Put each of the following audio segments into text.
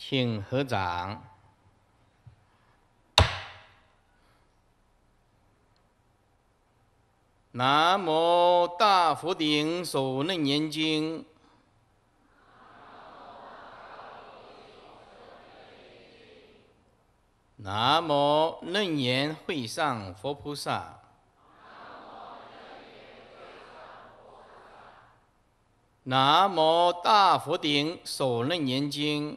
请合掌。南无大佛顶首楞严经。南无楞严会上佛菩萨。南无大佛顶首楞严经。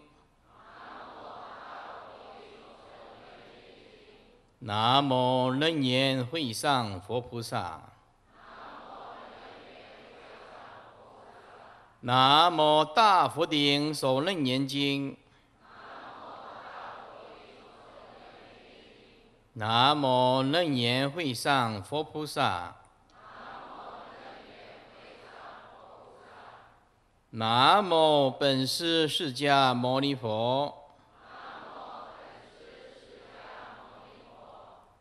南无楞严会上佛菩萨，南无大佛顶首楞严经，南无楞严会上佛菩萨，南无本师释迦牟尼佛。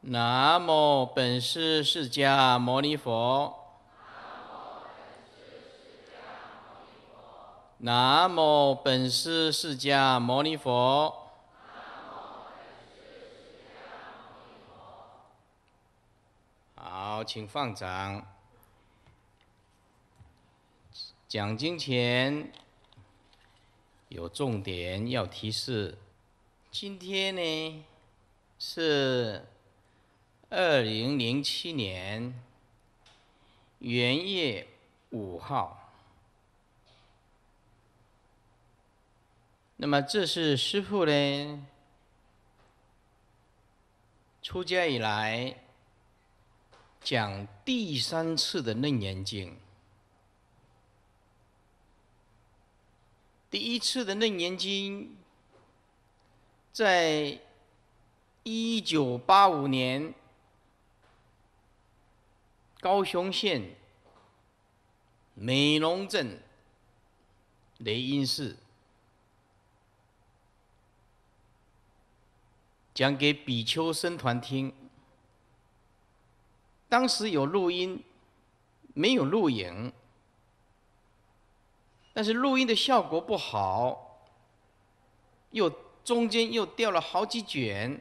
南无本师释迦牟尼佛。南无本师释迦牟尼佛。尼佛。好，请放掌。讲经前有重点要提示。今天呢是。二零零七年元月五号，那么这是师父呢出家以来讲第三次的《楞严经》，第一次的《楞严经》在一九八五年。高雄县美浓镇雷音寺讲给比丘僧团听。当时有录音，没有录影，但是录音的效果不好，又中间又掉了好几卷，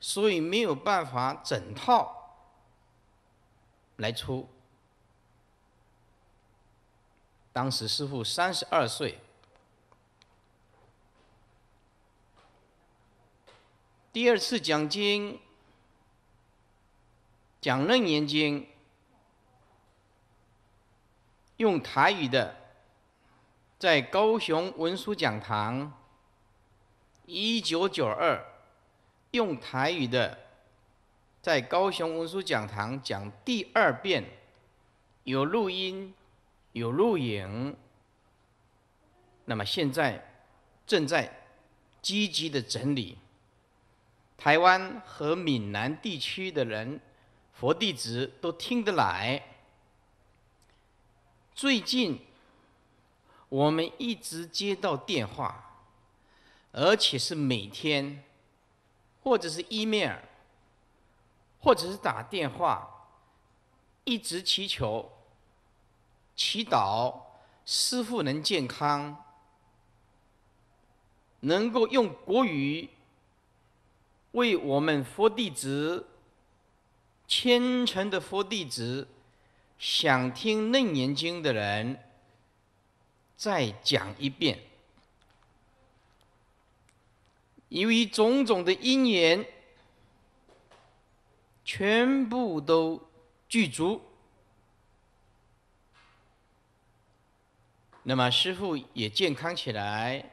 所以没有办法整套。来出，当时师傅三十二岁。第二次讲经，讲楞严经，用台语的，在高雄文殊讲堂，一九九二，用台语的。在高雄文殊讲堂讲第二遍，有录音，有录影。那么现在正在积极的整理。台湾和闽南地区的人，佛弟子都听得来。最近我们一直接到电话，而且是每天，或者是 email。或者是打电话，一直祈求、祈祷师父能健康，能够用国语为我们佛弟子、虔诚的佛弟子，想听《楞严经》的人再讲一遍。由于种种的因缘。全部都具足，那么师傅也健康起来，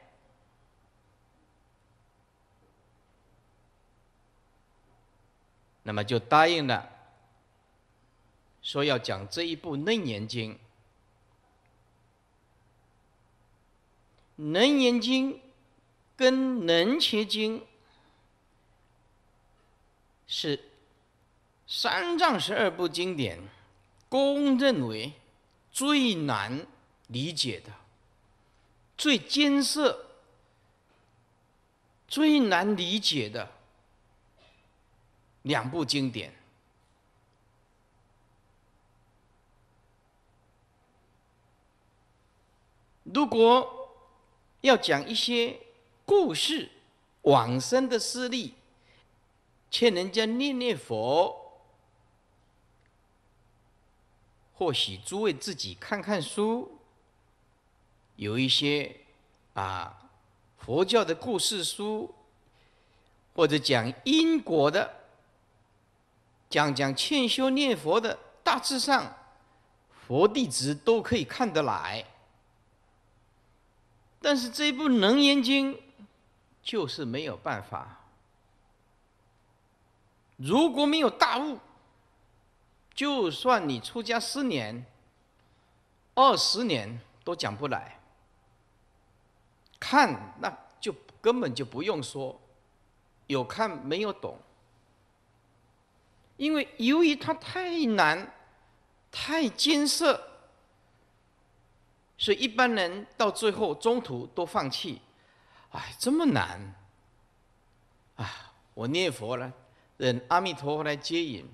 那么就答应了，说要讲这一部《楞严经》。《楞严经》跟《楞伽经》是。三藏十二部经典，公认为最难理解的、最艰涩、最难理解的两部经典。如果要讲一些故事、往生的事例，劝人家念念佛。或许诸位自己看看书，有一些啊佛教的故事书，或者讲因果的，讲讲欠修念佛的，大致上佛弟子都可以看得来。但是这部《楞严经》就是没有办法，如果没有大悟。就算你出家四年、二十年都讲不来，看那就根本就不用说，有看没有懂，因为由于它太难、太艰涩，所以一般人到最后中途都放弃。哎，这么难，啊，我念佛了，等阿弥陀佛来接引。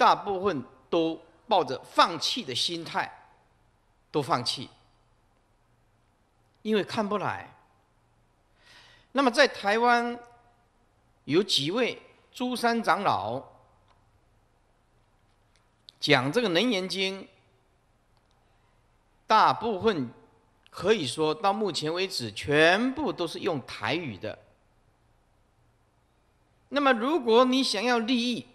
大部分都抱着放弃的心态，都放弃，因为看不来。那么，在台湾有几位诸山长老讲这个《楞严经》，大部分可以说到目前为止，全部都是用台语的。那么，如果你想要利益，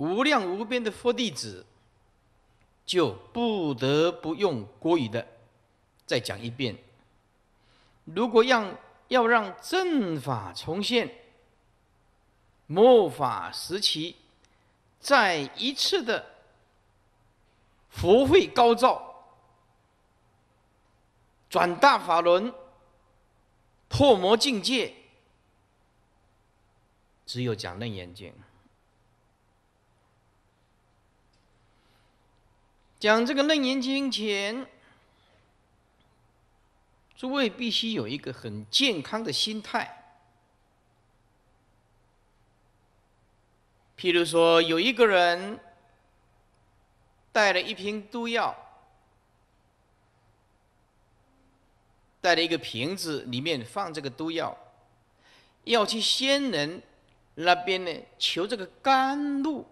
无量无边的佛弟子，就不得不用国语的再讲一遍。如果让要让正法重现，末法时期，再一次的福慧高照，转大法轮，破魔境界，只有讲楞严经。讲这个楞严经前，诸位必须有一个很健康的心态。譬如说，有一个人带了一瓶毒药，带了一个瓶子，里面放这个毒药，要去仙人那边呢求这个甘露，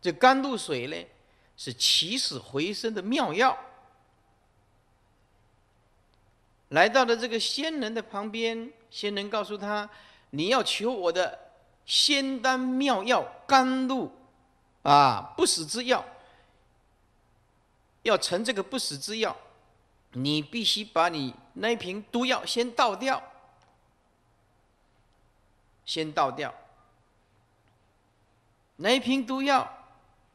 这甘露水呢？是起死回生的妙药。来到了这个仙人的旁边，仙人告诉他：“你要求我的仙丹妙药、甘露，啊，不死之药。要成这个不死之药，你必须把你那一瓶毒药先倒掉，先倒掉。那一瓶毒药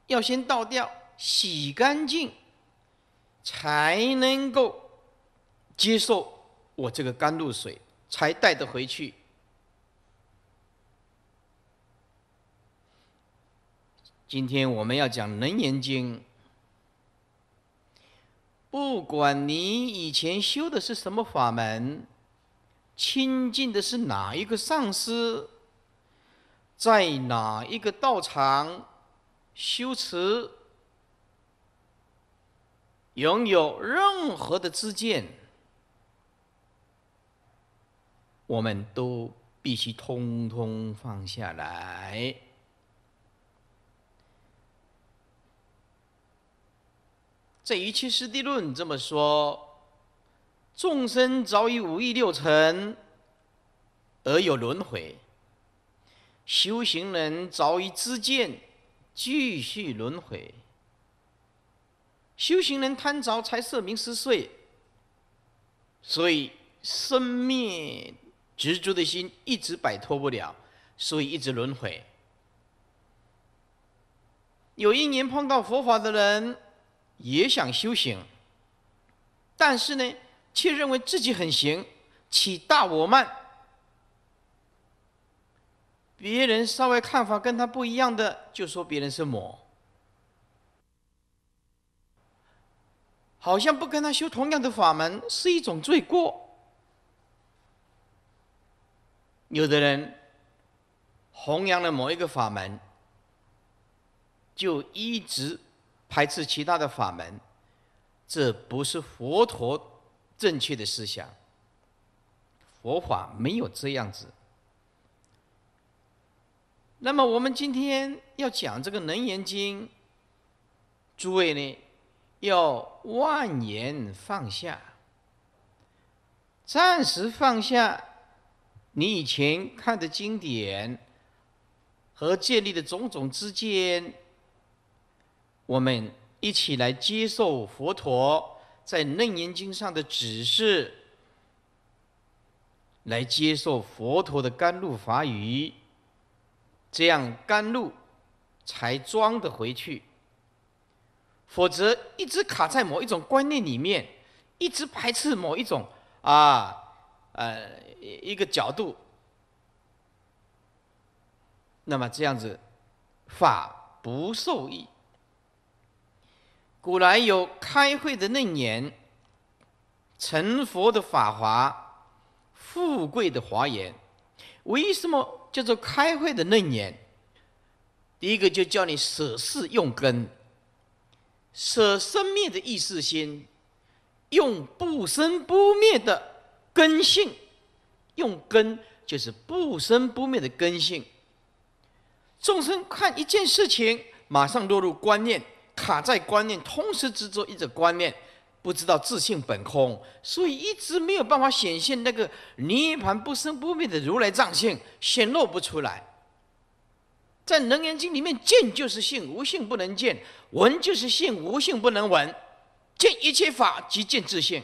要先倒掉。”洗干净，才能够接受我这个甘露水，才带得回去。今天我们要讲《楞严经》，不管你以前修的是什么法门，亲近的是哪一个上师，在哪一个道场修持。拥有任何的知见，我们都必须通通放下来。这一切师地论这么说：众生早已五欲六尘，而有轮回；修行人早已知见，继续轮回。修行人贪着财色名食睡，所以生灭执着的心一直摆脱不了，所以一直轮回。有一年碰到佛法的人，也想修行，但是呢，却认为自己很行，起大我慢，别人稍微看法跟他不一样的，就说别人是魔。好像不跟他修同样的法门是一种罪过。有的人弘扬了某一个法门，就一直排斥其他的法门，这不是佛陀正确的思想。佛法没有这样子。那么我们今天要讲这个《楞严经》，诸位呢？要万言放下，暂时放下你以前看的经典和建立的种种之间，我们一起来接受佛陀在《楞严经》上的指示，来接受佛陀的甘露法语，这样甘露才装得回去。否则一直卡在某一种观念里面，一直排斥某一种啊呃一个角度，那么这样子法不受益。古来有开会的楞严，成佛的法华，富贵的华严。为什么叫做开会的楞严？第一个就叫你舍事用根。舍生灭的意识心，用不生不灭的根性，用根就是不生不灭的根性。众生看一件事情，马上落入观念，卡在观念，同时执着一种观念，不知道自性本空，所以一直没有办法显现那个涅盘不生不灭的如来藏性，显露不出来。在《楞严经》里面，见就是性，无性不能见；闻就是性，无性不能闻。见一切法即见自性，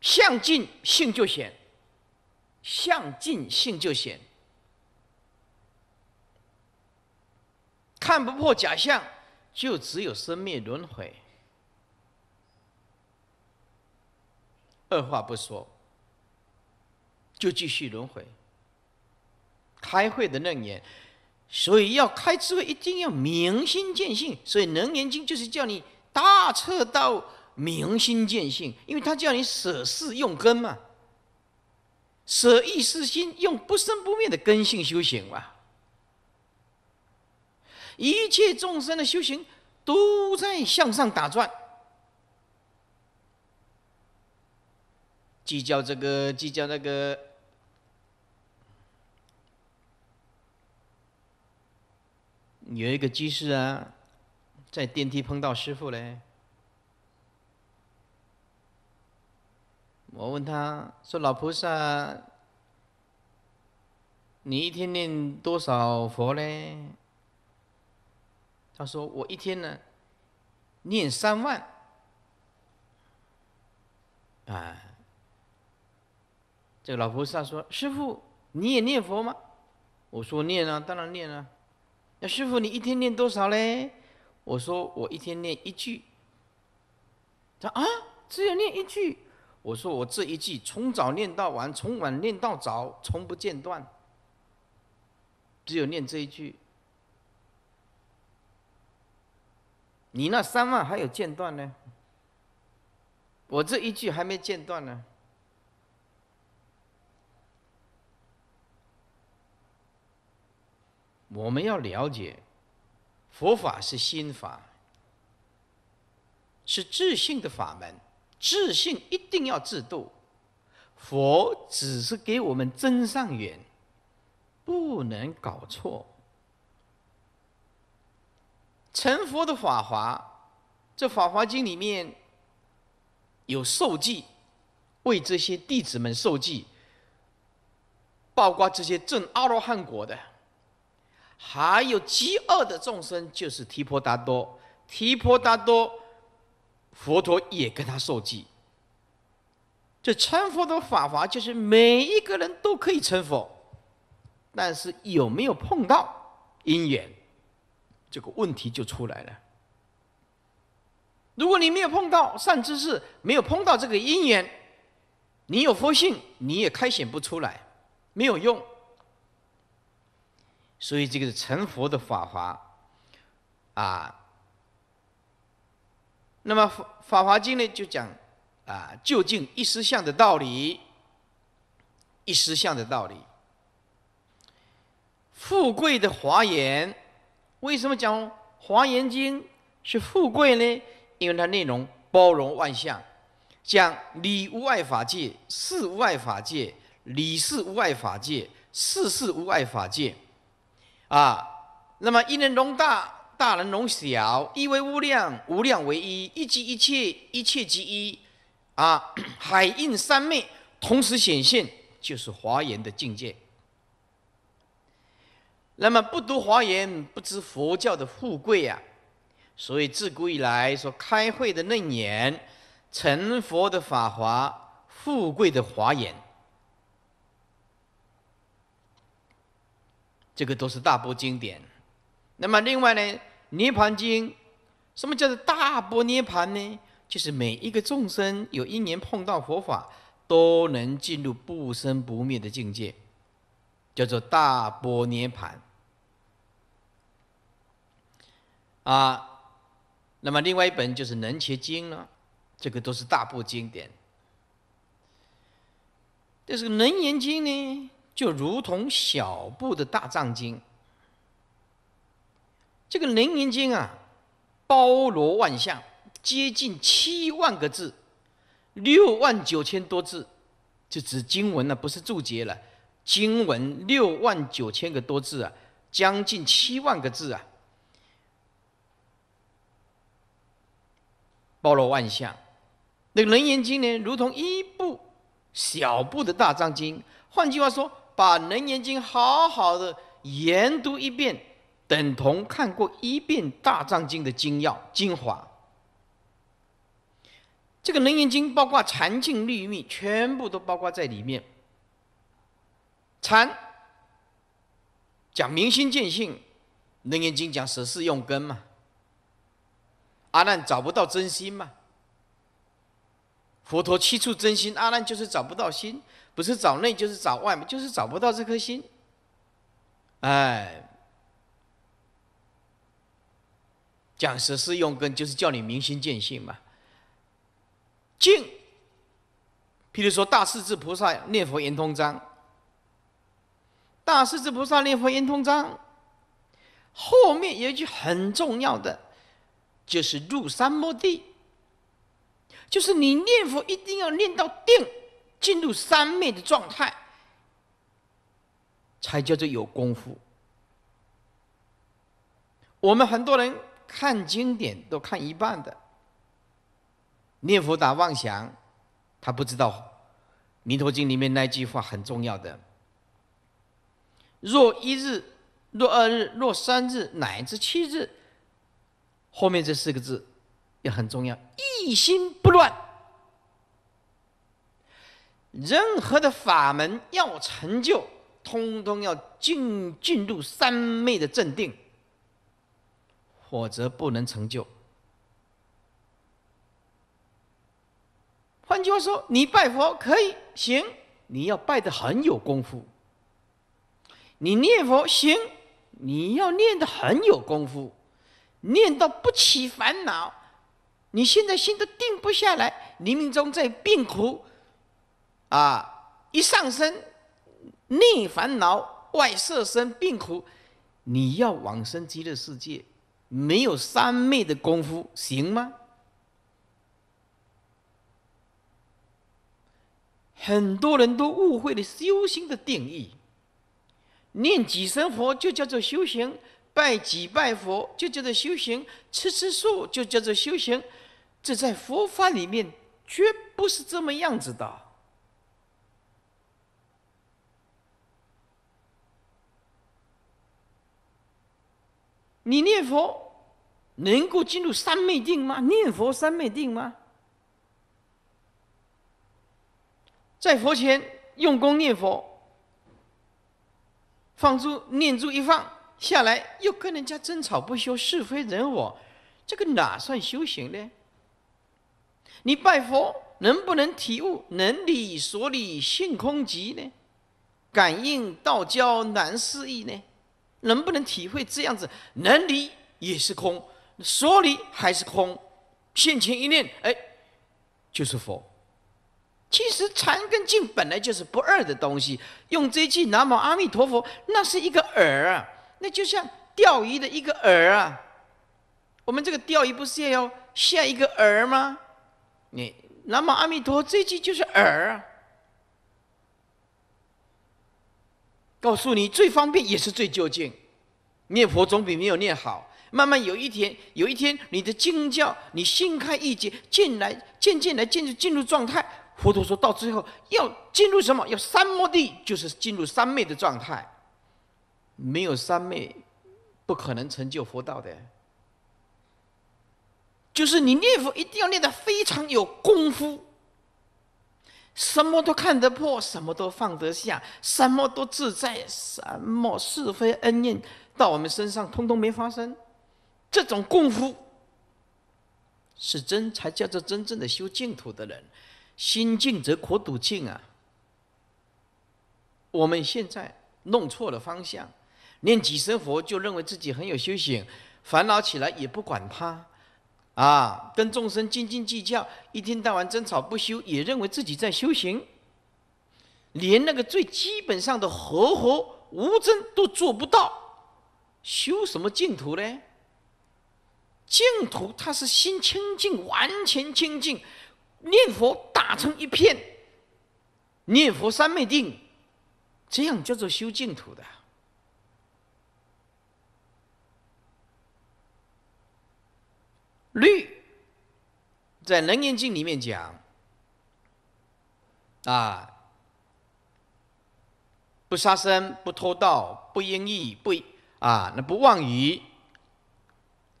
相近性就显；相近性就显，看不破假象，就只有生灭轮回。二话不说，就继续轮回。开会的楞严。所以要开智慧，一定要明心见性。所以《楞严经》就是叫你大彻到明心见性，因为他叫你舍事用根嘛，舍意识心，用不生不灭的根性修行嘛。一切众生的修行都在向上打转，计较这个，计较那个。有一个居士啊，在电梯碰到师傅嘞。我问他：“说老菩萨，你一天念多少佛嘞？”他说：“我一天呢，念三万。”啊，这个老菩萨说：“师傅，你也念佛吗？”我说：“念啊，当然念啊。”那师傅，你一天念多少嘞？我说我一天念一句。他啊，只有念一句。我说我这一句从早念到晚，从晚念到早，从不间断。只有念这一句。你那三万还有间断呢？我这一句还没间断呢。我们要了解，佛法是心法，是自信的法门。自信一定要自度，佛只是给我们增上缘，不能搞错。成佛的法华，这《法华经》里面有受记，为这些弟子们受记，包括这些正阿罗汉果的。还有饥饿的众生，就是提婆达多。提婆达多，佛陀也跟他受记。这成佛的法华就是每一个人都可以成佛，但是有没有碰到因缘，这个问题就出来了。如果你没有碰到善知识，没有碰到这个因缘，你有佛性，你也开显不出来，没有用。所以这个是成佛的法华，啊，那么《法法华经》呢就讲啊，究竟一实相的道理，一实相的道理。富贵的华严，为什么讲《华严经》是富贵呢？因为它内容包容万象，讲理无碍法界，事无碍法界，理事无碍法界，事事无碍法界。啊，那么一人容大，大人容小，一为无量，无量为一，一即一切，一切即一。啊，海印三昧同时显现，就是华严的境界。那么不读华严，不知佛教的富贵啊，所以自古以来说，开会的楞严，成佛的法华，富贵的华严。这个都是大部经典。那么另外呢，《涅盘经》什么叫做大波涅盘呢？就是每一个众生有一年碰到佛法，都能进入不生不灭的境界，叫做大波涅盘。啊，那么另外一本就是《能严经》了，这个都是大部经典。但是《能言经》呢？就如同小部的大藏经。这个《楞严经》啊，包罗万象，接近七万个字，六万九千多字，就指经文了，不是注解了。经文六万九千个多字啊，将近七万个字啊，包罗万象。那个《楞严经》呢，如同一部小部的大藏经。换句话说，把《楞严经》好好的研读一遍，等同看过一遍《大藏经》的精要精华。这个《楞严经》包括禅净律密，全部都包括在里面。禅讲明心见性，《楞严经》讲舍事用根嘛。阿难找不到真心嘛？佛陀七处真心，阿难就是找不到心，不是找内就是找外，就是找不到这颗心。哎，讲实四用根，就是叫你明心见性嘛。静，譬如说大势至菩萨念佛圆通章，大势至菩萨念佛圆通章后面有一句很重要的，就是入山摩地。就是你念佛一定要念到定，进入三昧的状态，才叫做有功夫。我们很多人看经典都看一半的，念佛打妄想，他不知道《弥陀经》里面那句话很重要的：若一日、若二日、若三日乃至七日，后面这四个字。也很重要，一心不乱。任何的法门要成就，通通要进进入三昧的镇定，否则不能成就。换句话说，你拜佛可以行，你要拜的很有功夫；你念佛行，你要念的很有功夫，念到不起烦恼。你现在心都定不下来，冥冥中在病苦，啊，一上升，内烦恼外色身病苦，你要往生极乐世界，没有三昧的功夫行吗？很多人都误会了修行的定义，念几声佛就叫做修行，拜几拜佛就叫做修行，吃吃素就叫做修行。这在佛法里面绝不是这么样子的。你念佛能够进入三昧定吗？念佛三昧定吗？在佛前用功念佛，放诸念珠一放下来，又跟人家争吵不休，是非人我，这个哪算修行呢？你拜佛能不能体悟能理所理性空寂呢？感应道交难思议呢？能不能体会这样子能理也是空，所理还是空，现前一念哎，就是佛。其实禅跟净本来就是不二的东西。用这句南无阿弥陀佛，那是一个饵啊，那就像钓鱼的一个饵啊。我们这个钓鱼不是要下一个饵吗？你南无阿弥陀这句就是耳，告诉你最方便也是最究竟，念佛总比没有念好。慢慢有一天，有一天你的经教你心开意解，进来渐渐来进入进入状态。佛陀说到最后要进入什么？要三摩地，就是进入三昧的状态。没有三昧，不可能成就佛道的。就是你念佛一定要念得非常有功夫，什么都看得破，什么都放得下，什么都自在，什么是非恩怨到我们身上通通没发生，这种功夫是真，才叫做真正的修净土的人。心静则国土静啊！我们现在弄错了方向，念几声佛就认为自己很有修行，烦恼起来也不管他。啊，跟众生斤斤计较，一天到晚争吵不休，也认为自己在修行，连那个最基本上的和合无争都做不到，修什么净土呢？净土它是心清净，完全清净，念佛打成一片，念佛三昧定，这样叫做修净土的。律在《楞严经》里面讲，啊，不杀生、不偷盗、不淫欲、不啊，那不妄语，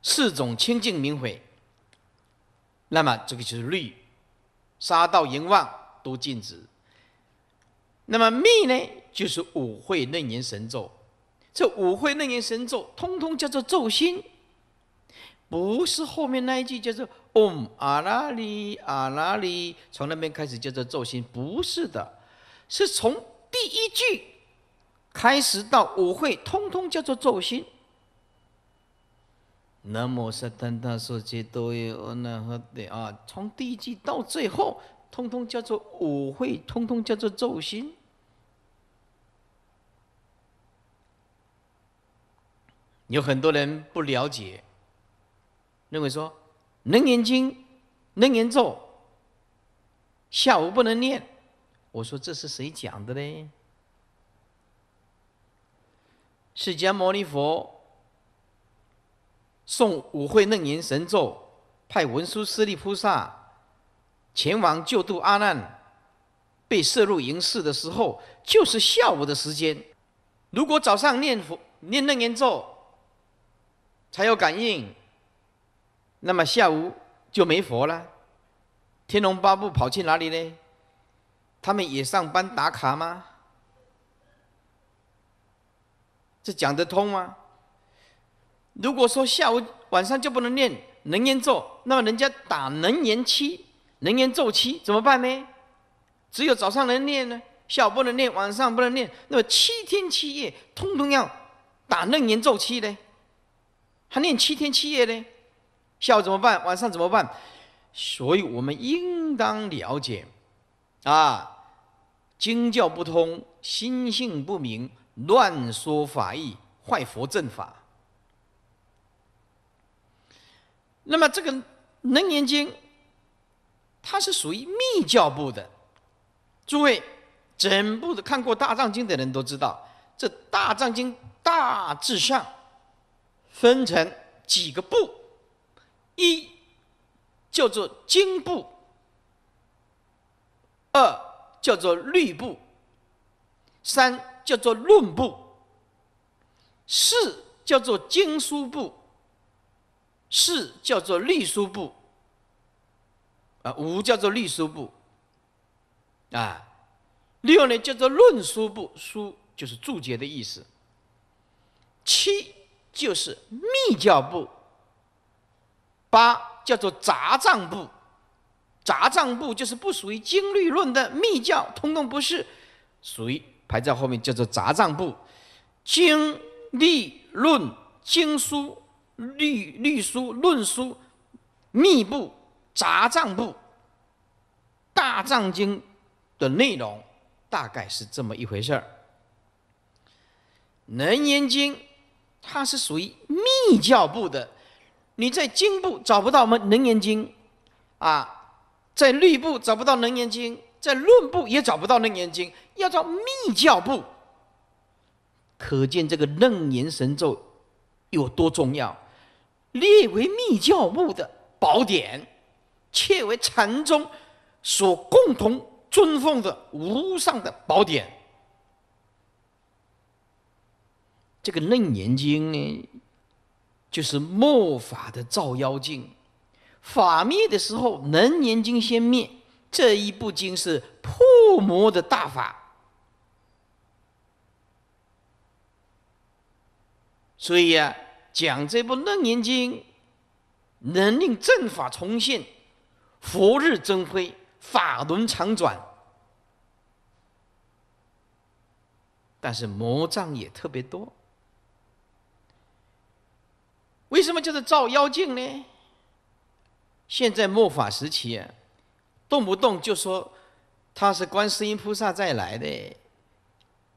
四种清净明诲。那么这个就是律，杀盗淫妄都禁止。那么密呢，就是五会楞严神咒，这五会楞严神咒通通叫做咒心。不是后面那一句叫做 “om 阿拉哩阿拉哩”，从那边开始叫做咒心。不是的，是从第一句开始到舞会，通通叫做咒心。南摩沙吞陀舍羯多耶阿那诃帝啊！从第一句到最后，通通叫做舞会，通通叫做咒心。有很多人不了解。认为说，楞严经、楞严咒，下午不能念。我说这是谁讲的呢？释迦牟尼佛送五会楞严神咒，派文殊师利菩萨前往救度阿难，被摄入营室的时候，就是下午的时间。如果早上念佛、念楞严咒，才有感应。那么下午就没佛了？天龙八部跑去哪里呢？他们也上班打卡吗？这讲得通吗？如果说下午、晚上就不能念，能言咒，那么人家打能延期、能言咒期怎么办呢？只有早上能念呢，下午不能念，晚上不能念，那么七天七夜通通要打能延咒期呢？还念七天七夜呢？下午怎么办？晚上怎么办？所以我们应当了解，啊，经教不通，心性不明，乱说法义，坏佛正法。那么这个《楞严经》，它是属于密教部的。诸位，整部的看过《大藏经》的人都知道，这《大藏经》大致上分成几个部。一叫做经部，二叫做律部，三叫做论部，四叫做经书部，四叫做律书部，啊五叫做律书部，啊六呢叫做论书部，书就是注解的意思，七就是密教部。八叫做杂藏部，杂藏部就是不属于经律论的密教，通通不是，属于排在后面叫做杂藏部，经律论经书律律书论书密部杂藏部，大藏经的内容大概是这么一回事儿。能严经它是属于密教部的。你在经部找不到《楞严经》，啊，在律部找不到《楞严经》，在论部也找不到《楞严经》，要找密教部。可见这个《楞严神咒》有多重要，列为密教部的宝典，且为禅宗所共同尊奉的无上的宝典。这个《楞严经》呢？就是末法的照妖镜，法灭的时候，《能严经》先灭。这一部经是破魔的大法，所以呀，讲这部《楞严经》，能令正法重现，佛日增辉，法轮常转。但是魔障也特别多。为什么叫做照妖镜呢？现在末法时期啊，动不动就说他是观世音菩萨再来的，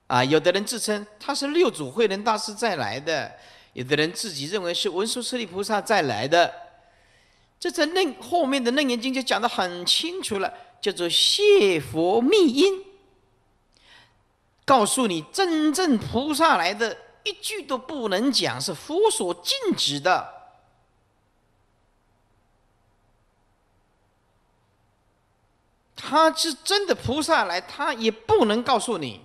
啊，有的人自称他是六祖慧能大师再来的，有的人自己认为是文殊师利菩萨再来的，这在《楞》后面的《楞严经》就讲得很清楚了，叫做“谢佛密因”，告诉你真正菩萨来的。一句都不能讲，是佛所禁止的。他是真的菩萨来，他也不能告诉你。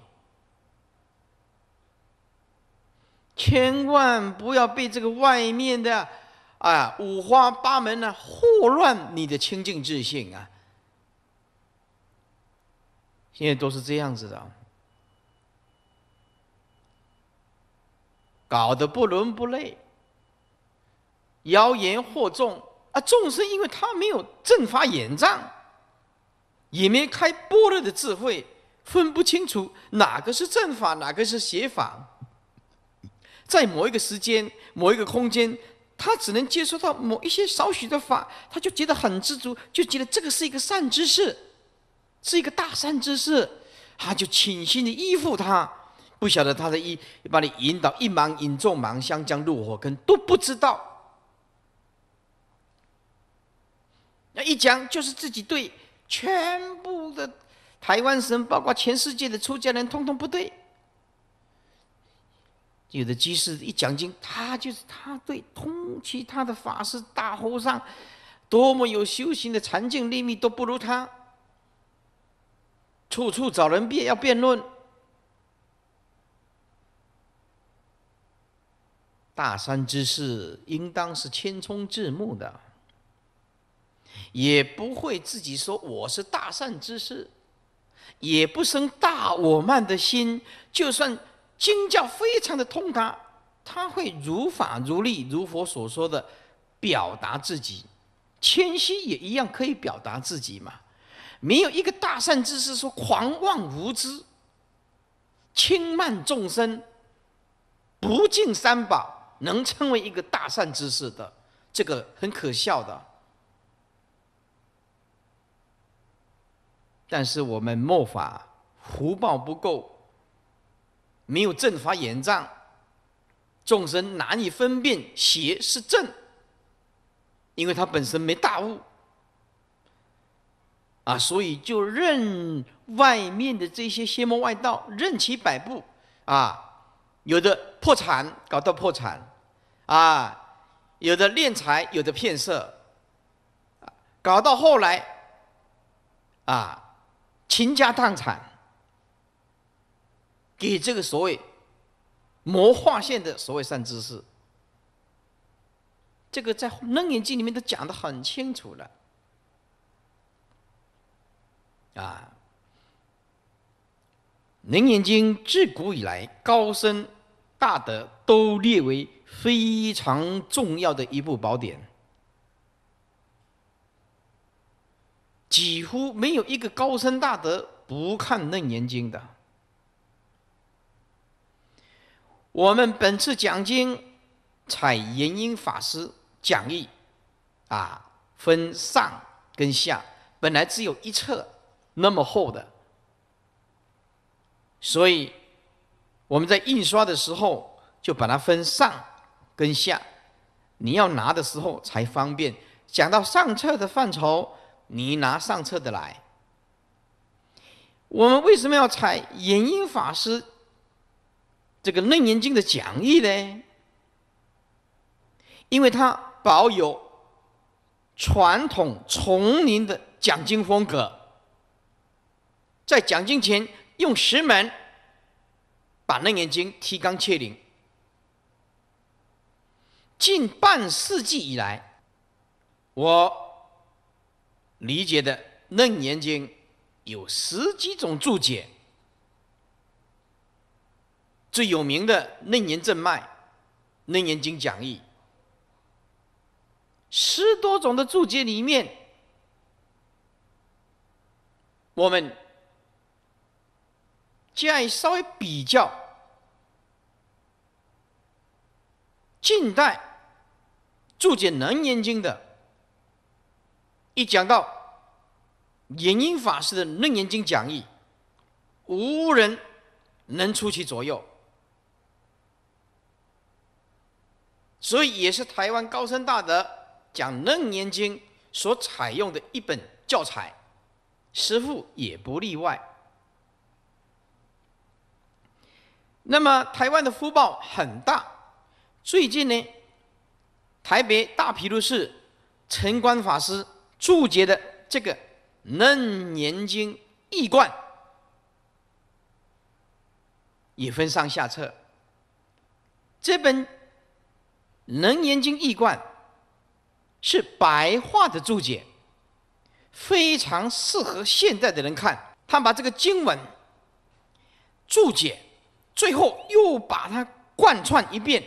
千万不要被这个外面的啊五花八门呢，祸乱你的清净自信啊！现在都是这样子的。搞得不伦不类，谣言惑众啊！众生因为他没有正法眼障，也没开般若的智慧，分不清楚哪个是正法，哪个是邪法。在某一个时间、某一个空间，他只能接触到某一些少许的法，他就觉得很知足，就觉得这个是一个善知识，是一个大善知识，他就轻心的依附他。不晓得他的一把你引导一盲引众盲，香江入火坑都不知道。那一讲就是自己对，全部的台湾神，包括全世界的出家人，通通不对。有的居士一讲经，他就是他对，通其他的法师大和尚，多么有修行的禅境利密，都不如他。处处找人辩要辩论。大善之士应当是谦冲至目的，也不会自己说我是大善之士，也不生大我慢的心。就算惊叫非常的痛他，他会如法如律如佛所说的表达自己，谦虚也一样可以表达自己嘛。没有一个大善之士说狂妄无知、轻慢众生、不敬三宝。能称为一个大善之士的，这个很可笑的。但是我们末法福报不够，没有正法眼障，众生难以分辨邪是正，因为他本身没大悟，啊，所以就任外面的这些邪魔外道任其摆布，啊。有的破产，搞到破产，啊，有的敛财，有的骗色，搞到后来，啊，倾家荡产，给这个所谓魔化现的所谓善知识，这个在《楞严经》里面都讲得很清楚了，啊，《楞严经》自古以来高僧。大德都列为非常重要的一部宝典，几乎没有一个高僧大德不看《楞严经》的。我们本次讲经采延英法师讲义，啊，分上跟下，本来只有一册那么厚的，所以。我们在印刷的时候就把它分上跟下，你要拿的时候才方便。讲到上册的范畴，你拿上册的来。我们为什么要采延英法师这个《楞严经》的讲义呢？因为它保有传统丛林的讲经风格，在讲经前用石门。把《《楞严经》提纲挈领，近半世纪以来，我理解的《楞严经》有十几种注解，最有名的《楞严正脉》《楞严经讲义》，十多种的注解里面，我们。建议稍微比较，近代注解《楞严经》的，一讲到圆瑛法师的《楞严经》讲义，无人能出其左右。所以也是台湾高僧大德讲《楞严经》所采用的一本教材，师父也不例外。那么台湾的福报很大。最近呢，台北大毗卢寺陈观法师注解的这个《楞严经》译冠也分上下册。这本《楞严经》译冠是白话的注解，非常适合现代的人看。他把这个经文注解。最后又把它贯穿一遍，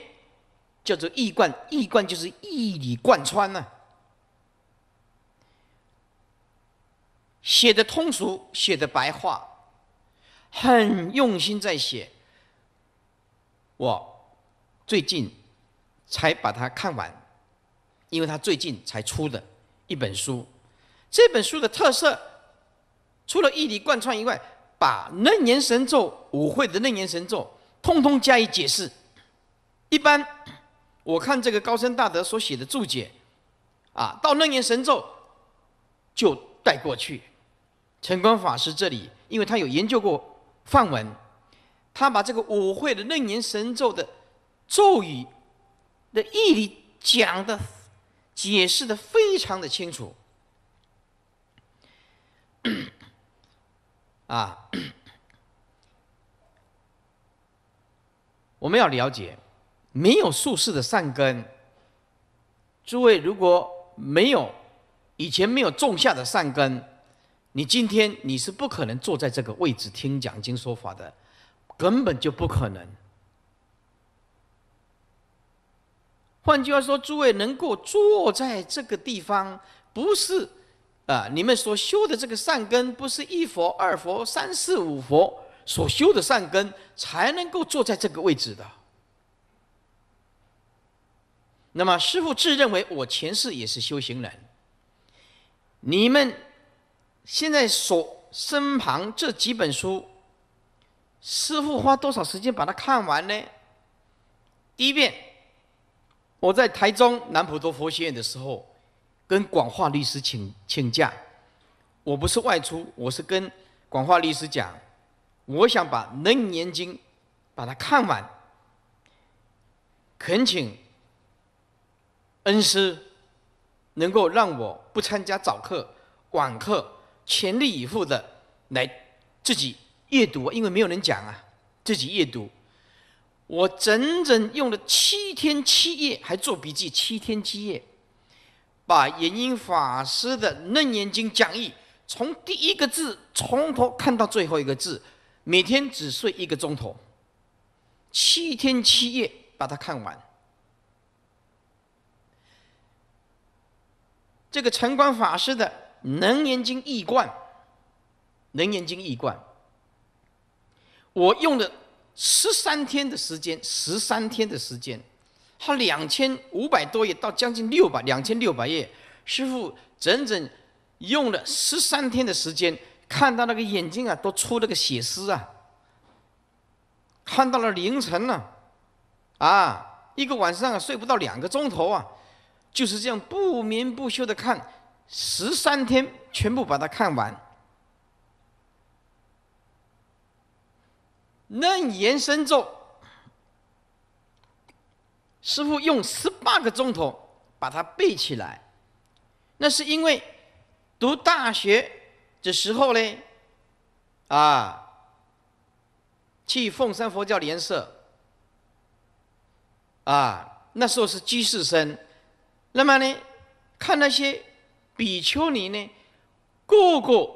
叫做“一贯”，“一贯”就是一理贯穿呢。写的通俗，写的白话，很用心在写。我最近才把它看完，因为他最近才出的一本书。这本书的特色，除了“一理贯穿”以外。把楞严神咒五会的楞严神咒通通加以解释。一般我看这个高僧大德所写的注解，啊，到楞严神咒就带过去。陈光法师这里，因为他有研究过梵文，他把这个五会的楞严神咒的咒语的义理讲的、解释的非常的清楚。啊，我们要了解，没有术士的善根，诸位如果没有以前没有种下的善根，你今天你是不可能坐在这个位置听讲经说法的，根本就不可能。换句话说，诸位能够坐在这个地方，不是。啊！你们所修的这个善根，不是一佛、二佛、三世五佛所修的善根，才能够坐在这个位置的。那么，师父自认为我前世也是修行人。你们现在所身旁这几本书，师父花多少时间把它看完呢？第一遍，我在台中南普陀佛学院的时候。跟广化律师请请假，我不是外出，我是跟广化律师讲，我想把《楞严经》把它看完，恳请恩师能够让我不参加早课、晚课，全力以赴的来自己阅读，因为没有人讲啊，自己阅读，我整整用了七天七夜，还做笔记，七天七夜。把延英法师的《楞严经》讲义从第一个字从头看到最后一个字，每天只睡一个钟头，七天七夜把它看完。这个成光法师的《楞严经一贯》，《楞严经一贯》，我用了十三天的时间，十三天的时间。他两千五百多页到将近六百两千六百页，师傅整整用了十三天的时间，看到那个眼睛啊都出了个血丝啊，看到了凌晨了，啊，一个晚上啊睡不到两个钟头啊，就是这样不眠不休的看，十三天全部把它看完。《楞严深咒》。师傅用十八个钟头把它背起来，那是因为读大学的时候呢，啊，去凤山佛教联社，啊，那时候是居士生，那么呢，看那些比丘尼呢，个个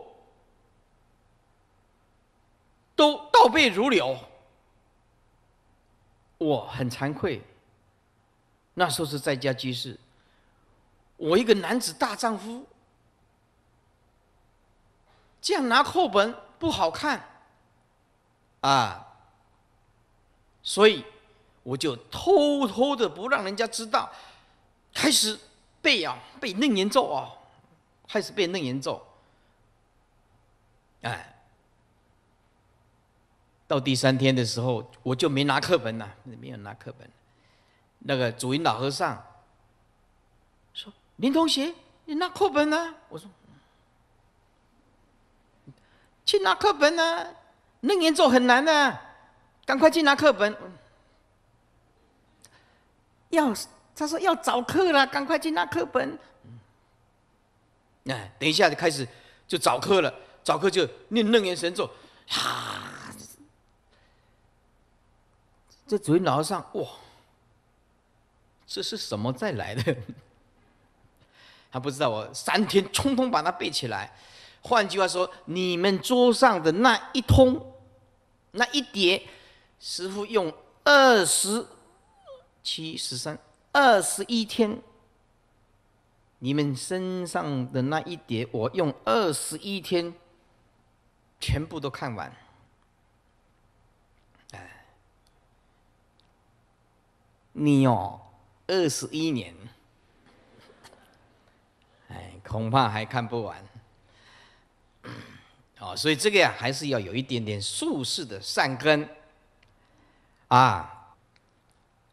都倒背如流，我很惭愧。那时候是在家居士，我一个男子大丈夫，这样拿课本不好看，啊，所以我就偷偷的不让人家知道，开始背啊背楞严咒啊，开始背楞严咒，哎，到第三天的时候，我就没拿课本了，没有拿课本。那个主音老和尚说：“林同学，你拿课本呢？”我说：“去拿课本呢。”楞严咒很难的，赶快去拿课本。要他说要早课了，赶快去拿课本。哎，等一下就开始就早课了，早课就念楞严神咒。啊！这主音老和尚哇！是是什么再来的？还 不知道，我三天通通把它背起来。换句话说，你们桌上的那一通，那一叠，师傅用二十七十三二十一天，你们身上的那一叠，我用二十一天全部都看完。哎，你哦。二十一年，哎，恐怕还看不完。哦，所以这个呀，还是要有一点点术士的善根啊。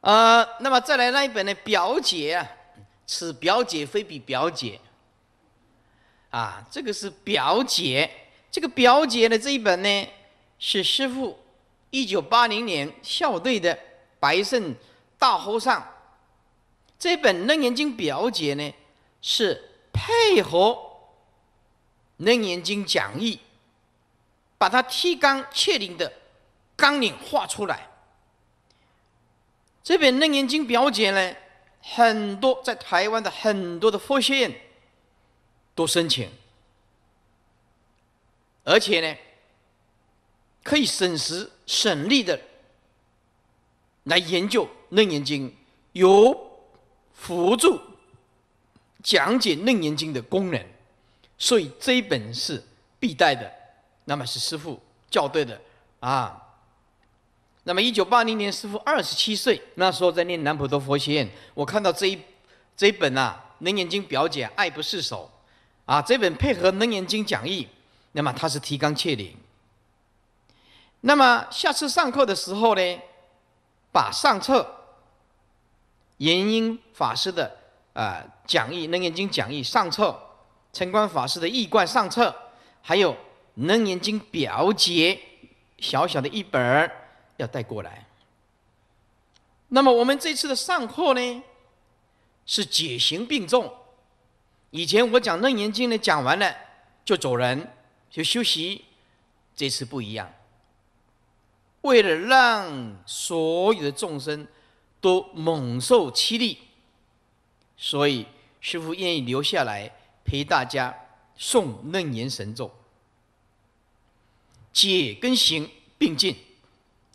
呃，那么再来那一本呢？表姐，此表姐非彼表姐啊。这个是表姐，这个表姐的这一本呢，是师父一九八零年校对的白胜大和尚。这本《楞严经表解》呢，是配合《楞严经》讲义，把它提纲挈领的纲领画出来。这本《楞严经表解》呢，很多在台湾的很多的佛学院都申请，而且呢，可以省时省力的来研究《楞严经》，有。辅助讲解楞严经的功能，所以这一本是必带的。那么是师父校对的啊。那么一九八零年，师父二十七岁，那时候在念南普陀佛学院，我看到这一这一本啊《楞严经表解》，爱不释手啊。这本配合《楞严经》讲义，那么它是提纲挈领。那么下次上课的时候呢，把上册。延英法师的啊讲义《楞严经》讲义上册，陈光法师的易观上册，还有《楞严经》表解，小小的一本儿要带过来。那么我们这次的上课呢，是解行并重。以前我讲《楞严经》呢，讲完了就走人，就休息。这次不一样，为了让所有的众生。都蒙受欺力，所以师父愿意留下来陪大家诵楞严神咒，解跟行并进，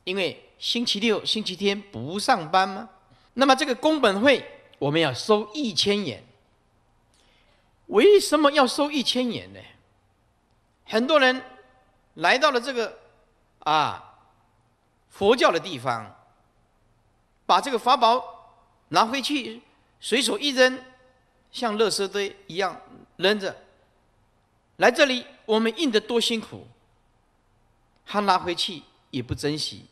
因为星期六、星期天不上班吗？那么这个工本费我们要收一千元，为什么要收一千元呢？很多人来到了这个啊佛教的地方。把这个法宝拿回去，随手一扔，像垃圾堆一样扔着。来这里我们印得多辛苦，他拿回去也不珍惜。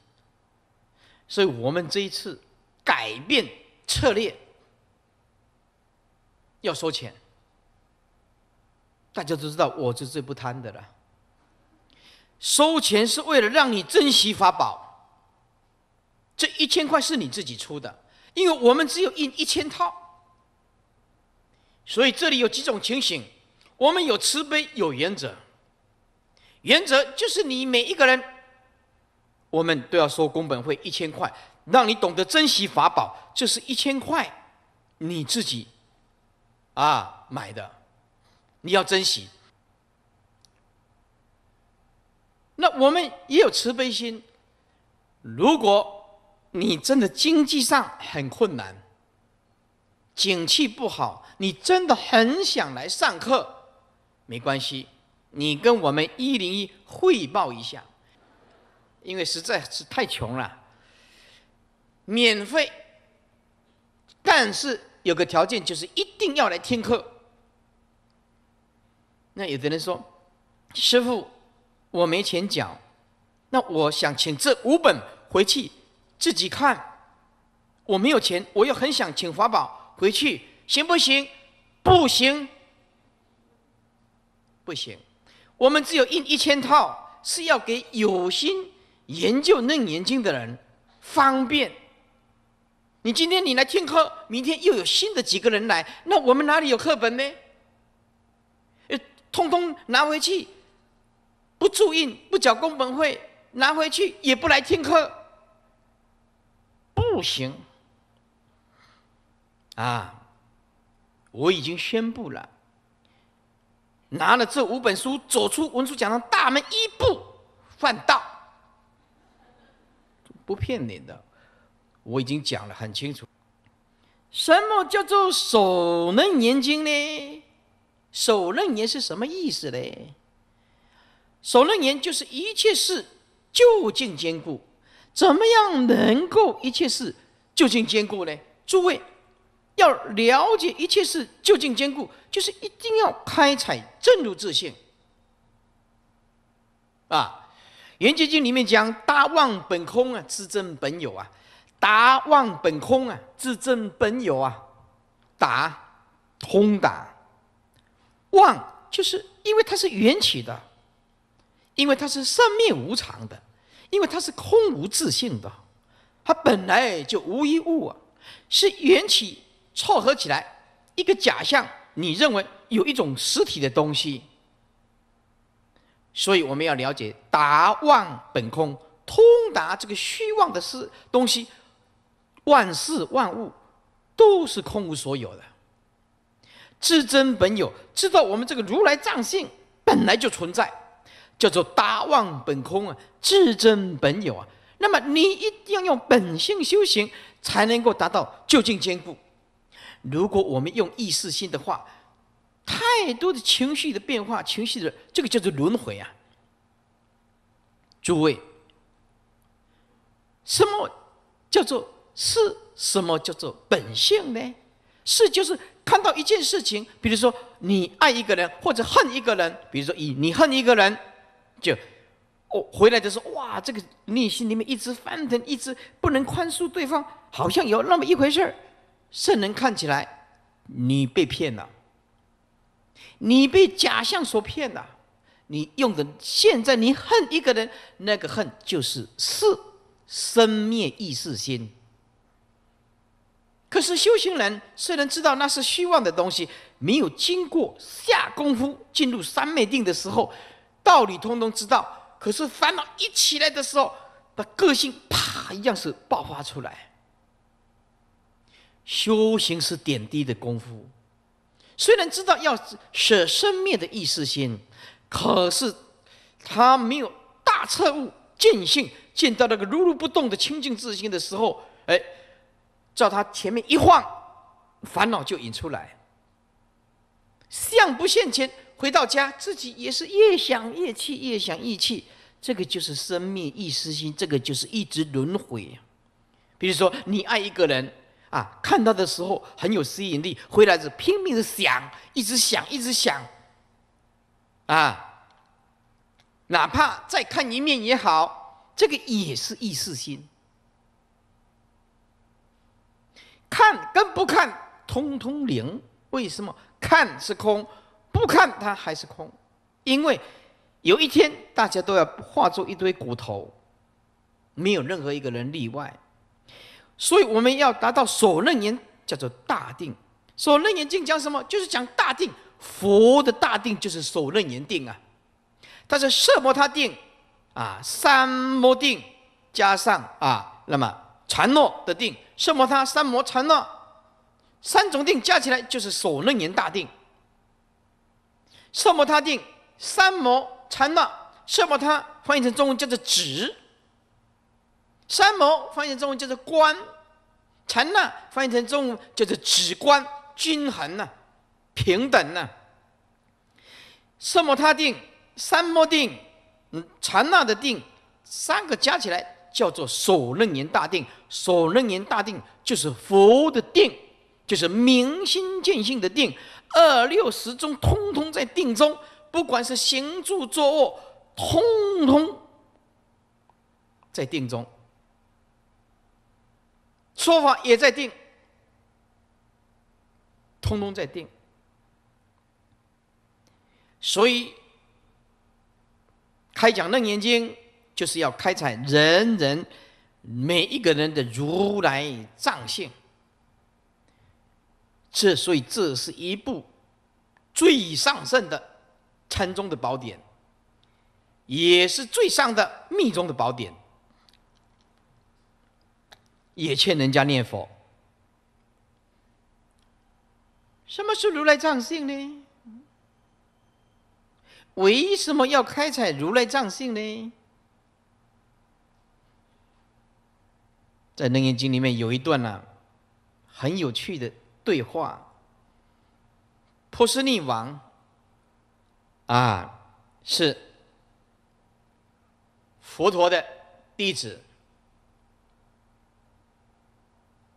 所以我们这一次改变策略，要收钱。大家都知道，我是最不贪的了。收钱是为了让你珍惜法宝。这一千块是你自己出的，因为我们只有印一千套，所以这里有几种情形，我们有慈悲有原则，原则就是你每一个人，我们都要收工本费一千块，让你懂得珍惜法宝，这是一千块，你自己，啊买的，你要珍惜。那我们也有慈悲心，如果。你真的经济上很困难，景气不好，你真的很想来上课，没关系，你跟我们一零一汇报一下，因为实在是太穷了，免费，但是有个条件就是一定要来听课。那有的人说，师傅，我没钱缴，那我想请这五本回去。自己看，我没有钱，我又很想请华宝回去，行不行？不行，不行。我们只有印一千套，是要给有心研究楞严经的人方便。你今天你来听课，明天又有新的几个人来，那我们哪里有课本呢？呃，通通拿回去，不注印，不缴工本费，拿回去也不来听课。不行，啊！我已经宣布了，拿了这五本书，走出文殊讲堂大门一步，换道，不骗你的，我已经讲了很清楚。什么叫做手能年经呢？手楞严是什么意思嘞？手楞严就是一切事就近兼顾。怎么样能够一切事就近兼顾呢？诸位要了解一切事就近兼顾，就是一定要开采正如自性。啊，《圆觉经》里面讲“达妄本空啊，自证本有啊”，“达妄本空啊，自证本有啊”，达通达妄，就是因为它是缘起的，因为它是生灭无常的。因为它是空无自性的，它本来就无一物啊，是缘起凑合起来一个假象，你认为有一种实体的东西。所以我们要了解达望本空，通达这个虚妄的事东西，万事万物都是空无所有的，至真本有，知道我们这个如来藏性本来就存在。叫做大妄本空啊，至真本有啊。那么你一定要用本性修行，才能够达到究竟坚固。如果我们用意识心的话，太多的情绪的变化，情绪的这个叫做轮回啊。诸位，什么叫做是什么叫做本性呢？是就是看到一件事情，比如说你爱一个人或者恨一个人，比如说以你恨一个人。就，哦，回来的时候，哇，这个内心里面一直翻腾，一直不能宽恕对方，好像有那么一回事儿。圣人看起来，你被骗了，你被假象所骗了。你用的现在你恨一个人，那个恨就是是生灭意识心。可是修行人虽然知道那是虚妄的东西，没有经过下功夫进入三昧定的时候。道理通通知道，可是烦恼一起来的时候，那个性啪一样是爆发出来。修行是点滴的功夫，虽然知道要舍生灭的意识心，可是他没有大彻悟见性，见到那个如如不动的清净自心的时候，哎，照他前面一晃，烦恼就引出来，相不现前。回到家，自己也是越想越气，越想越气。这个就是生命意识心，这个就是一直轮回比如说，你爱一个人啊，看他的时候很有吸引力，回来是拼命的想，一直想，一直想。啊，哪怕再看一面也好，这个也是意识心。看跟不看，通通灵。为什么？看是空。不看它还是空，因为有一天大家都要化作一堆骨头，没有任何一个人例外。所以我们要达到所楞言，叫做大定。所楞言经讲什么？就是讲大定。佛的大定就是所楞言定啊。它是色摩他定啊，三摩定加上啊，那么禅诺的定，色摩他、三摩、禅诺三种定加起来就是所楞言大定。色摩他定，三摩禅那，色摩他翻译成中文叫做止，三摩翻译成中文叫做观，禅那翻译成中文叫做止观，均衡呐、平等呐。色摩他定、三摩定、嗯禅那的定，三个加起来叫做所楞言大定，所楞言大定就是佛的定。就是明心见性的定，二六十中通通在定中，不管是行住坐卧，通通在定中。说法也在定，通通在定。所以开讲楞严经，就是要开采人人每一个人的如来藏性。这所以，这是一部最上圣的禅宗的宝典，也是最上的密宗的宝典，也劝人家念佛。什么是如来藏性呢？为什么要开采如来藏性呢？在《楞严经》里面有一段呢，很有趣的。对话，波斯利王啊是佛陀的弟子。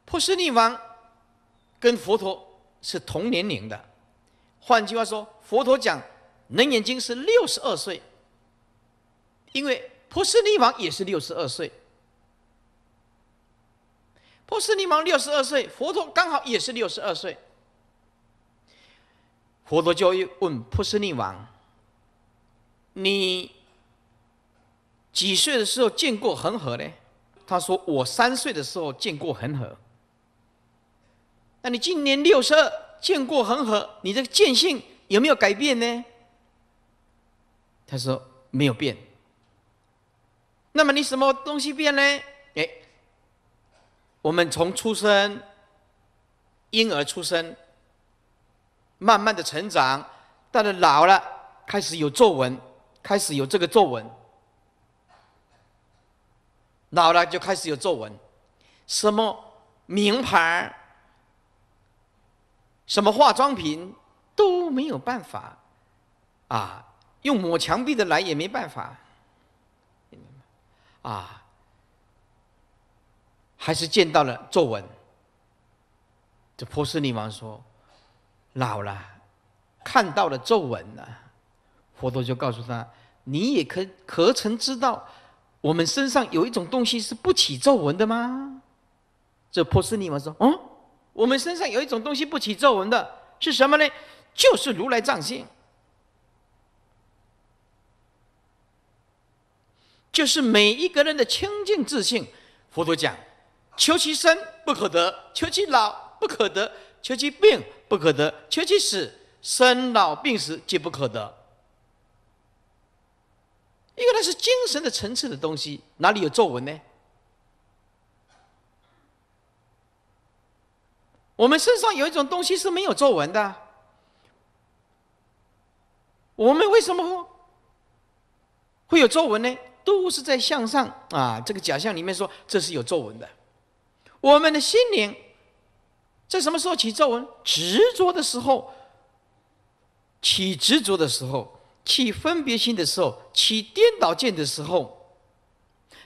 波斯利王跟佛陀是同年龄的，换句话说，佛陀讲《楞严经》是六十二岁，因为波斯利王也是六十二岁。波斯尼王六十二岁，佛陀刚好也是六十二岁。佛陀就问波斯尼王：“你几岁的时候见过恒河呢？”他说：“我三岁的时候见过恒河。”那你今年六十二，见过恒河，你这个见性有没有改变呢？他说：“没有变。”那么你什么东西变呢？我们从出生，婴儿出生，慢慢的成长，到了老了，开始有皱纹，开始有这个皱纹。老了就开始有皱纹，什么名牌什么化妆品都没有办法，啊，用抹墙壁的来也没办法，啊。还是见到了皱纹。这波斯尼王说：“老了，看到了皱纹了。”佛陀就告诉他：“你也可可曾知道，我们身上有一种东西是不起皱纹的吗？”这波斯尼王说：“嗯，我们身上有一种东西不起皱纹的是什么呢？就是如来藏性，就是每一个人的清净自信。”佛陀讲。求其生不可得，求其老不可得，求其病不可得，求其死，生老病死皆不可得。因为那是精神的层次的东西，哪里有皱纹呢？我们身上有一种东西是没有皱纹的。我们为什么会有皱纹呢？都是在向上啊，这个假象里面说这是有皱纹的。我们的心灵在什么时候起皱纹？执着的时候，起执着的时候，起分别心的时候，起颠倒见的时候，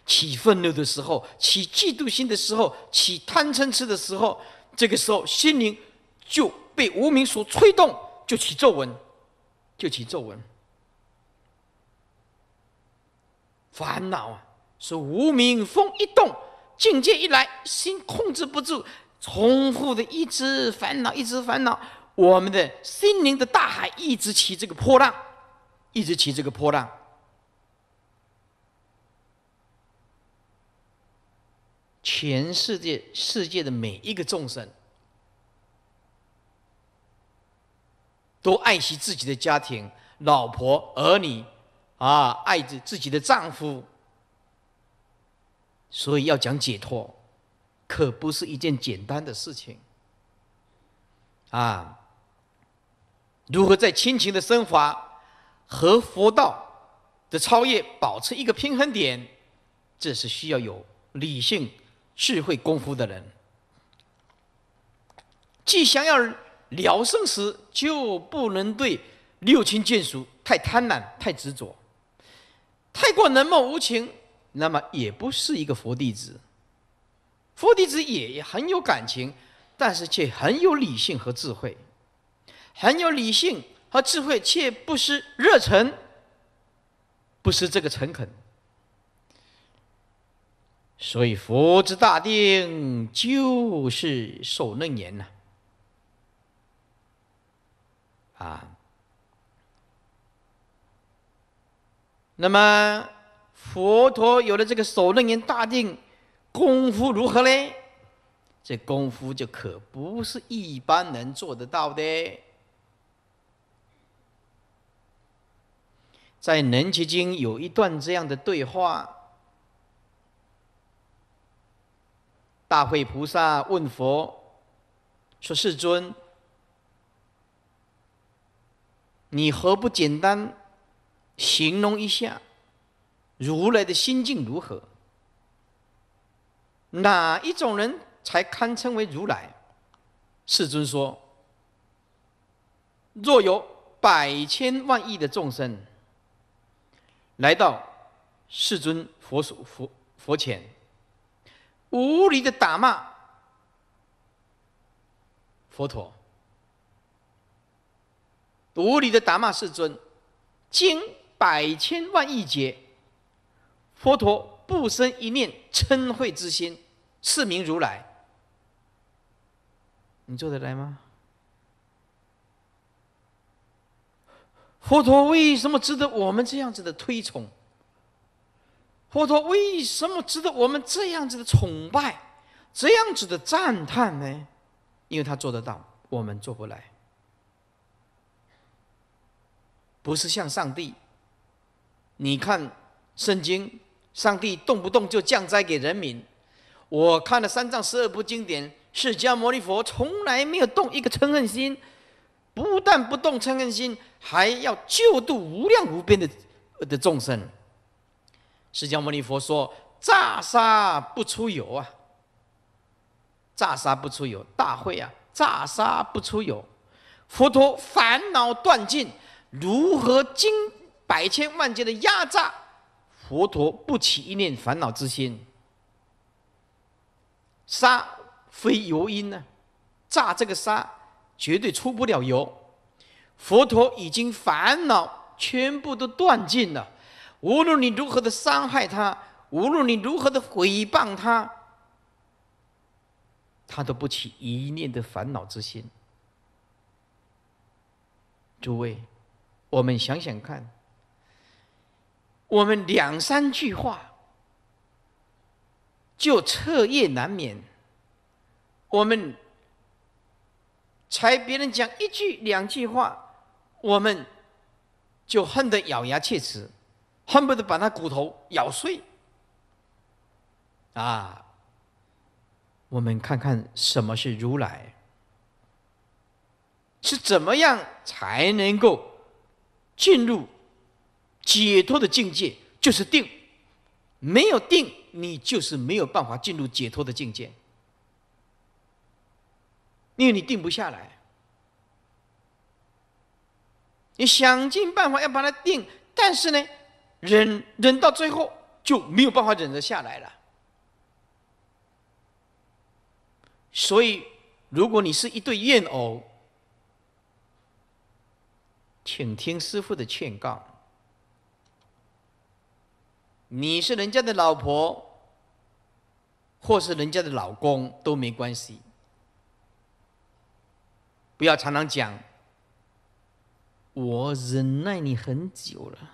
起愤怒的时候，起嫉妒心的时候，起贪嗔痴的时候，这个时候心灵就被无名所吹动，就起皱纹，就起皱纹。烦恼啊，是无名风一动。境界一来，心控制不住，重复的一直烦恼，一直烦恼。我们的心灵的大海一直起这个波浪，一直起这个波浪。全世界世界的每一个众生，都爱惜自己的家庭、老婆、儿女，啊，爱着自己的丈夫。所以要讲解脱，可不是一件简单的事情。啊，如何在亲情的升华和佛道的超越保持一个平衡点，这是需要有理性、智慧功夫的人。既想要了生死，就不能对六亲眷属太贪婪、太执着，太过冷漠无情。那么也不是一个佛弟子，佛弟子也很有感情，但是却很有理性和智慧，很有理性和智慧，却不失热忱，不失这个诚恳。所以佛之大定就是守楞严呐，啊，那么。佛陀有了这个首楞严大定，功夫如何呢？这功夫就可不是一般人做得到的。在《楞伽经》有一段这样的对话：大慧菩萨问佛说：“世尊，你何不简单形容一下？”如来的心境如何？哪一种人才堪称为如来？世尊说：若有百千万亿的众生来到世尊佛所佛佛前，无理的打骂佛陀，无理的打骂世尊，经百千万亿劫。佛陀不生一念嗔恚之心，是名如来。你做得来吗？佛陀为什么值得我们这样子的推崇？佛陀为什么值得我们这样子的崇拜、这样子的赞叹呢？因为他做得到，我们做不来。不是像上帝，你看圣经。上帝动不动就降灾给人民，我看了三藏十二部经典，释迦牟尼佛从来没有动一个嗔恨心，不但不动嗔恨心，还要救度无量无边的的众生。释迦牟尼佛说：“诈杀不出有啊，诈杀不出有大会啊，诈杀不出有。”佛陀烦恼断尽，如何经百千万劫的压榨？”佛陀不起一念烦恼之心，沙非油因呢？榨这个沙绝对出不了油。佛陀已经烦恼全部都断尽了，无论你如何的伤害他，无论你如何的诽谤他，他都不起一念的烦恼之心。诸位，我们想想看。我们两三句话就彻夜难眠，我们才别人讲一句两句话，我们就恨得咬牙切齿，恨不得把那骨头咬碎。啊，我们看看什么是如来，是怎么样才能够进入？解脱的境界就是定，没有定，你就是没有办法进入解脱的境界，因为你定不下来，你想尽办法要把它定，但是呢，忍忍到最后就没有办法忍得下来了。所以，如果你是一对怨偶，请听师傅的劝告。你是人家的老婆，或是人家的老公都没关系。不要常常讲“我忍耐你很久了”，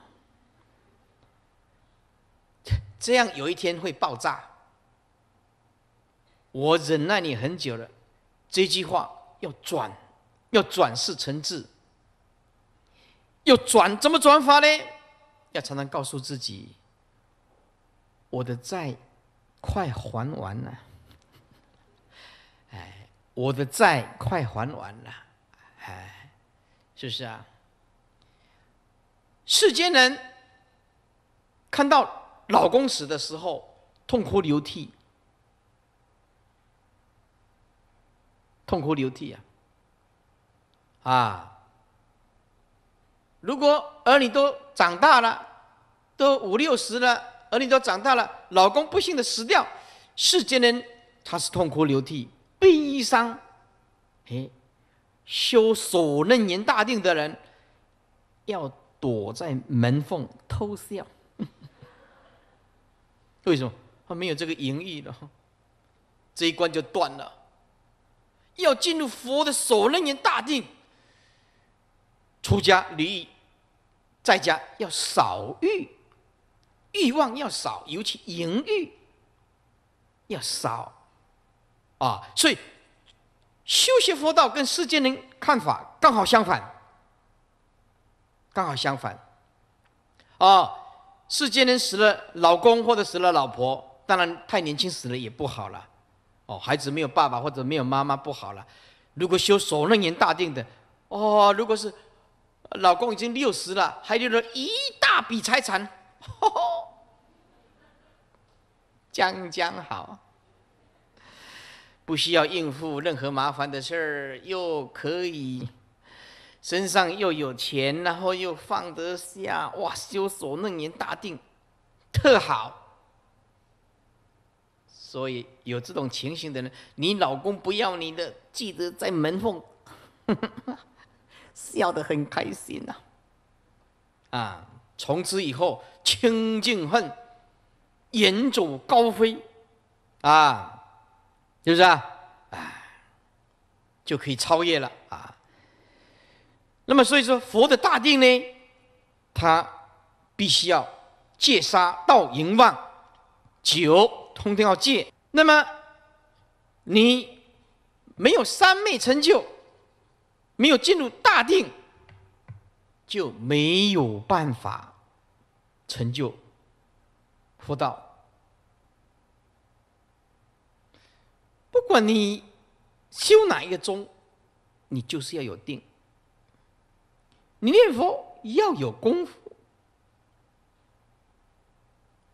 这样有一天会爆炸。我忍耐你很久了，这句话要转，要转世成智，要转怎么转法呢？要常常告诉自己。我的债快还完了，哎，我的债快还完了，哎，是不是啊？世间人看到老公死的时候，痛哭流涕，痛哭流涕啊！啊，如果儿女都长大了，都五六十了。儿女都长大了，老公不幸的死掉，世间人他是痛哭流涕、悲伤。哎，修守楞严大定的人，要躲在门缝偷笑。为什么？他没有这个淫欲了，这一关就断了。要进入佛的守楞严大定，出家离异，在家要少欲。欲望要少，尤其淫欲要少啊！所以修习佛道跟世间人看法刚好相反，刚好相反啊！世间人死了老公或者死了老婆，当然太年轻死了也不好了哦。孩子没有爸爸或者没有妈妈不好了。如果修守楞严大定的哦，如果是老公已经六十了，还留了一大笔财产，吼吼。将将好，不需要应付任何麻烦的事儿，又可以身上又有钱，然后又放得下，哇，修锁嫩年大定，特好。所以有这种情形的人，你老公不要你的，记得在门缝，笑得很开心呐。啊，从此以后清净恨。远走高飞，啊，是不是啊？哎，就可以超越了啊。那么所以说，佛的大定呢，他必须要戒杀、道淫、妄、酒，通通要戒。那么你没有三昧成就，没有进入大定，就没有办法成就佛道。不管你修哪一个宗，你就是要有定。你念佛要有功夫，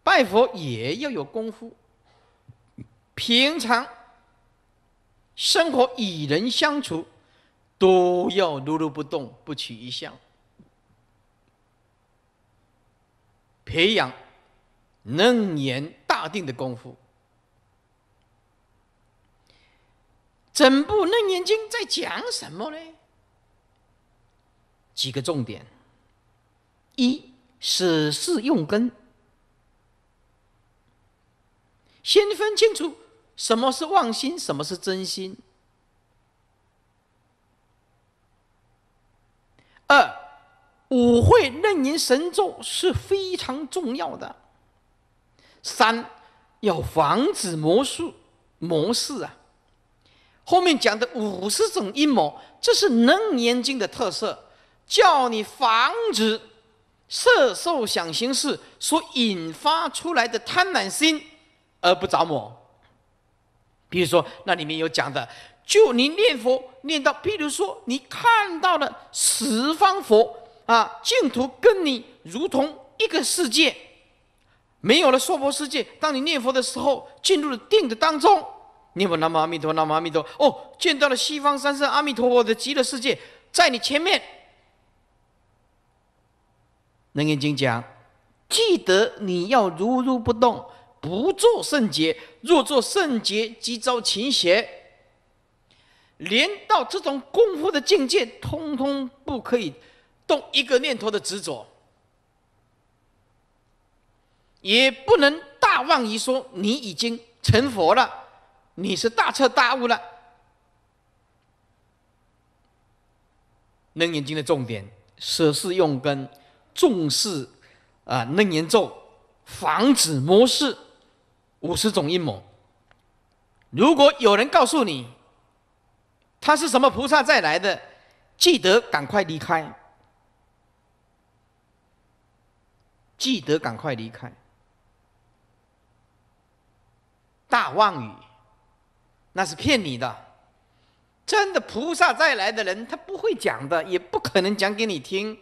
拜佛也要有功夫。平常生活与人相处，都要如如不动，不取一相，培养能言大定的功夫。整部《楞严经》在讲什么呢？几个重点：一是事用根，先分清楚什么是妄心，什么是真心；二，五会楞严神咒是非常重要的；三，要防止魔术、魔事啊。后面讲的五十种阴谋，这是楞严经的特色，叫你防止色受想行识所引发出来的贪婪心而不着魔。比如说，那里面有讲的，就你念佛念到，譬如说你看到了十方佛啊，净土跟你如同一个世界，没有了娑婆世界。当你念佛的时候，进入了定的当中。你佛南无阿弥陀，南无阿弥陀，哦，见到了西方三圣阿弥陀佛的极乐世界，在你前面。楞严经讲，记得你要如如不动，不做圣劫；若做圣劫，即遭情邪。连到这种功夫的境界，通通不可以动一个念头的执着，也不能大妄于说你已经成佛了。你是大彻大悟了。楞严经的重点，舍是用根，重视啊楞严咒，防止模式五十种阴谋。如果有人告诉你，他是什么菩萨再来的，记得赶快离开，记得赶快离开。大妄语。那是骗你的，真的菩萨再来的人，他不会讲的，也不可能讲给你听。